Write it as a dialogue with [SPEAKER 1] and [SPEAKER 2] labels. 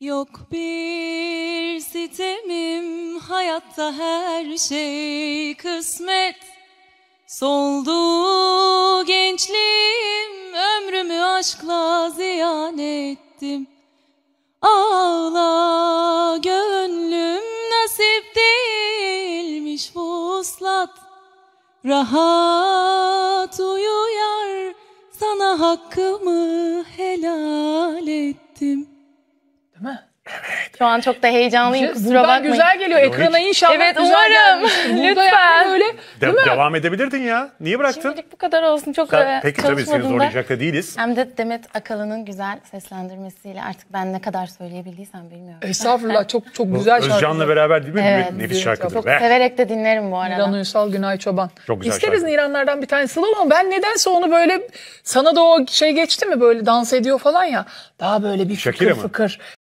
[SPEAKER 1] Yok bir sitemim hayatta her şey kısmet Soldu gençliğim ömrümü aşkla ziyan ettim Ağla gönlüm nasip değilmiş vuslat Rahat uyuyar sana hakkımı helal ettim Değil mi? Evet. Şu an çok da heyecanlıyım Güzel, kusura bakmayın. güzel geliyor. Ekrana inşallah Evet güzel
[SPEAKER 2] umarım. Lütfen. öyle De- devam
[SPEAKER 3] edebilirdin ya. Niye bıraktın? Şimdilik bu
[SPEAKER 2] kadar olsun. Çok Sen- e, peki tabii seni zorlayacak da değiliz. Hem de Demet Akalın'ın güzel seslendirmesiyle artık ben ne kadar söyleyebildiysem bilmiyorum.
[SPEAKER 4] Estağfurullah çok çok
[SPEAKER 2] güzel şarkı.
[SPEAKER 3] Özcan'la beraber değil mi? Evet. Nefis şarkıdır. Çok Ve-
[SPEAKER 2] Severek
[SPEAKER 4] de dinlerim bu arada. İran Ünsal, Günay Çoban. Çok güzel İsteriz şarkı. İranlardan bir tanesi Sıla ama ben nedense onu böyle
[SPEAKER 5] sana da o şey geçti mi böyle dans ediyor falan ya. Daha böyle bir Shakira fıkır fıkır.